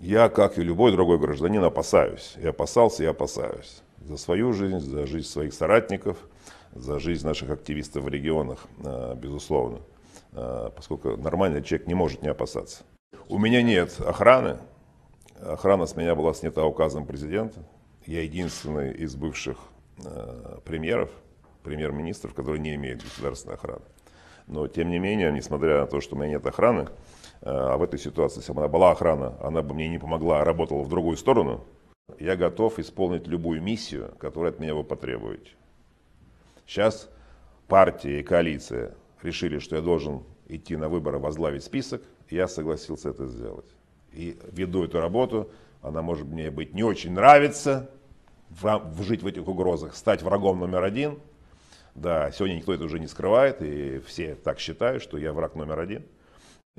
Я, как и любой другой гражданин, опасаюсь. И опасался, и опасаюсь. За свою жизнь, за жизнь своих соратников, за жизнь наших активистов в регионах, э, безусловно. Э, поскольку нормальный человек не может не опасаться. У меня нет охраны. Охрана с меня была снята указом президента. Я единственный из бывших э, премьеров, премьер-министров, который не имеет государственной охраны. Но, тем не менее, несмотря на то, что у меня нет охраны, а в этой ситуации, если бы она была охрана, она бы мне не помогла, а работала в другую сторону, я готов исполнить любую миссию, которую от меня вы потребуете. Сейчас партия и коалиция решили, что я должен идти на выборы, возглавить список, и я согласился это сделать. И веду эту работу, она может мне быть не очень нравится, в, жить в этих угрозах, стать врагом номер один. Да, сегодня никто это уже не скрывает, и все так считают, что я враг номер один.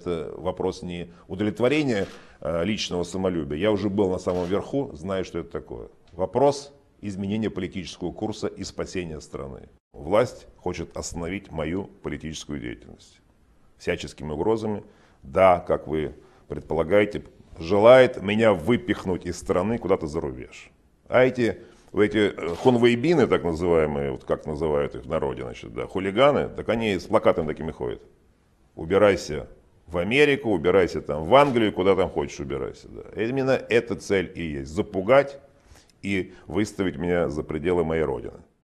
Это вопрос не удовлетворения э, личного самолюбия. Я уже был на самом верху, знаю, что это такое. Вопрос изменения политического курса и спасения страны. Власть хочет остановить мою политическую деятельность. Всяческими угрозами. Да, как вы предполагаете, желает меня выпихнуть из страны куда-то за рубеж. А эти, эти э, хунвейбины, так называемые, вот как называют их в народе, значит, да, хулиганы, так они с плакатами такими ходят. Убирайся в Америку, убирайся там в Англию, куда там хочешь убирайся. Да. Именно эта цель и есть. Запугать и выставить меня за пределы моей родины.